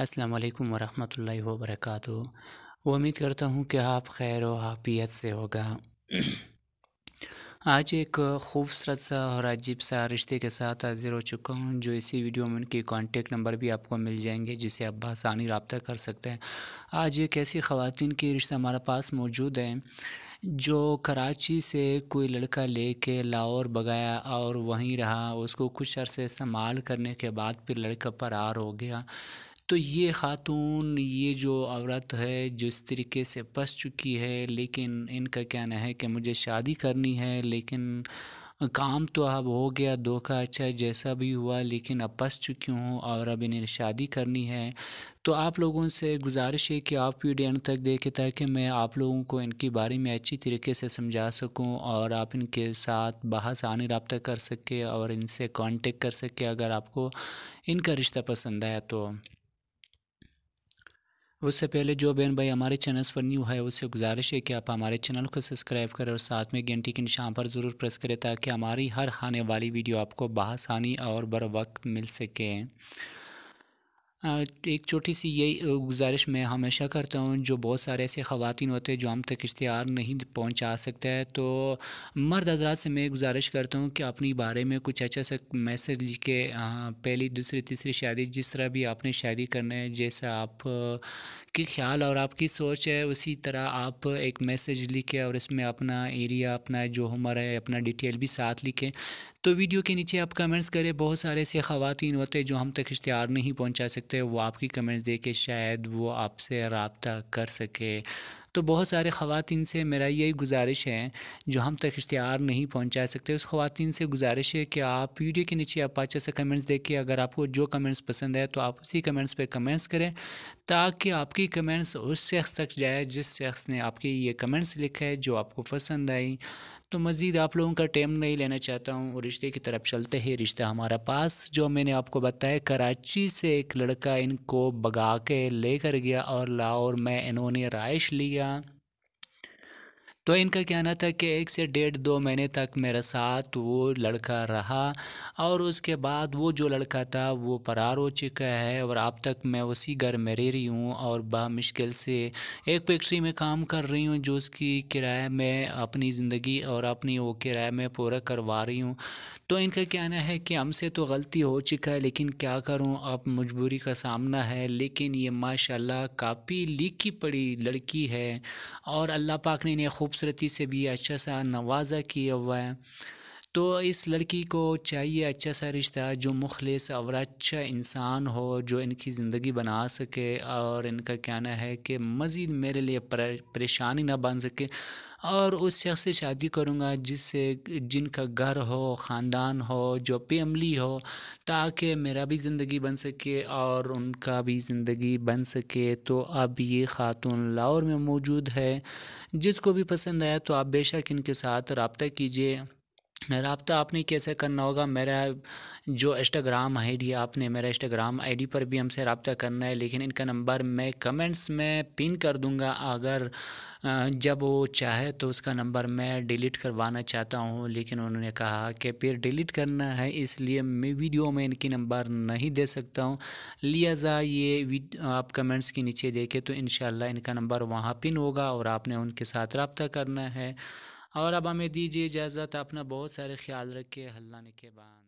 अस्सलाम वालेकुम वरहमतुल्लाहि वबरकातुहू उम्मीद करता हूँ कि आप खैर व हाफियत से होगा आज एक खूबसूरत सा और अजीब सा रिश्ते के साथ हाजिर हो चुका हूँ जो इसी वीडियो में उनके कांटेक्ट नंबर भी आपको मिल जाएंगे जिससे आप बसानी रबता कर सकते हैं आज एक ऐसी ख़वान की रिश्ता हमारे पास मौजूद है जो कराची से कोई लड़का ले कर लाहौर बगाया और वहीं रहा उसको कुछ अरसे इस्तेमाल करने के बाद फिर लड़का फरार हो गया तो ये ख़ातून ये जो औरत है जो इस तरीके से फंस चुकी है लेकिन इनका कहना है कि मुझे शादी करनी है लेकिन काम तो अब हो गया धोखा अच्छा जैसा भी हुआ लेकिन अब फंस चुकी हूँ और अब इन्हें शादी करनी है तो आप लोगों से गुजारिश है कि आप वीडियो अंत तक देखें ताकि मैं आप लोगों को इनके बारे में अच्छी तरीके से समझा सकूं और आप इनके साथ बहस आने रबता कर सके और इनसे कांटेक्ट कर सके अगर आपको इनका रिश्ता पसंद आया तो उससे पहले जो बहन भाई हमारे चैनल्स पर न्यू है उससे गुजारिश है कि आप हमारे चैनल को सब्सक्राइब करें और साथ में घंटी के निशान पर ज़रूर प्रेस करें ताकि हमारी हर आने वाली वीडियो आपको बआसानी और बर वक्त मिल सके एक छोटी सी यही गुजारिश मैं हमेशा करता हूँ जो बहुत सारे ऐसे ख़वान होते हैं जो हम तक इश्तहार नहीं पहुँचा सकते हैं तो मर्द हजरात से मैं गुजारिश करता हूँ कि अपने बारे में कुछ अच्छा सा मैसेज लिख के पहली दूसरी तीसरी शादी जिस तरह भी आपने शादी करना है जैसा आप आपके ख्याल और आपकी सोच है उसी तरह आप एक मैसेज लिखें और इसमें अपना एरिया अपना जो हमारा है अपना डिटेल भी साथ लिखें तो वीडियो के नीचे आप कमेंट्स करें बहुत सारे ऐसे ख़वान होते हैं जो हम तक इश्तहार नहीं पहुंचा सकते वो आपकी कमेंट्स दे के शायद वो आपसे रबता कर सके तो बहुत सारे ख़वान से मेरा यही गुजारिश है जो हम तक इश्तहार नहीं पहुँचा सकते उस ख़वान से गुजारिश है कि आप वीडियो के नीचे आप अच्छे से कमेंट्स देखिए अगर आपको जो कमेंट्स पसंद है तो आप उसी कमेंट्स पर कमेंट्स करें ताकि आपकी कमेंट्स उस शख्स तक जाए जिस शख्स ने आपके ये कमेंट्स लिखे जो आपको पसंद आई तो मज़ीद आप लोगों का टाइम नहीं लेना चाहता हूँ रिश्ते की तरफ चलते ही रिश्ता हमारा पास जो मैंने आपको बताया कराची से एक लड़का इनको भगा के लेकर गया और लाहौर में इन्होंने राइश लिया तो इनका कहना था कि एक से डेढ़ दो महीने तक मेरे साथ वो लड़का रहा और उसके बाद वो जो लड़का था वो फरार हो चुका है और अब तक मैं उसी घर में रह रही हूँ और मुश्किल से एक फैक्ट्री में काम कर रही हूँ जो उसकी किराए में अपनी ज़िंदगी और अपनी वो किराए में पूरा करवा रही हूँ तो इनका कहना है कि हमसे तो गलती हो चुका है लेकिन क्या करूँ अब मजबूरी का सामना है लेकिन ये माशाल्लाह काफ़ी लिखी पड़ी लड़की है और अल्लाह पाक ने इन्हें खूब खूबसूरती से भी अच्छा सा नवाज़ा किया हुआ है तो इस लड़की को चाहिए अच्छा सा रिश्ता जो मुखलिस और अच्छा इंसान हो जो इनकी ज़िंदगी बना सके और इनका कहना है कि मज़ीद मेरे लिए परेशानी ना बन सके और उस शख्स से शादी करूँगा जिससे जिनका घर हो ख़ानदान हो जो फैमिली हो ताकि मेरा भी ज़िंदगी बन सके और उनका भी ज़िंदगी बन सके तो अब ये ख़ातून लाहौर में मौजूद है जिसको भी पसंद आया तो आप बेशक इनके साथ रबता कीजिए रबता आपने कैसे करना होगा मेरा जो इंस्टाग्राम आईडी आपने मेरा इंस्टाग्राम आईडी पर भी हमसे रबता करना है लेकिन इनका नंबर मैं कमेंट्स में पिन कर दूंगा अगर जब वो चाहे तो उसका नंबर मैं डिलीट करवाना चाहता हूँ लेकिन उन्होंने कहा कि फिर डिलीट करना है इसलिए मैं वीडियो में इनकी नंबर नहीं दे सकता हूँ लिहाजा ये आप कमेंट्स के नीचे देखें तो इन इनका नंबर वहाँ पिन होगा और आपने उनके साथ रबता करना है और अब हमें दीजिए इजाज़त अपना बहुत सारे ख्याल रखिए हल्ला ने के बाद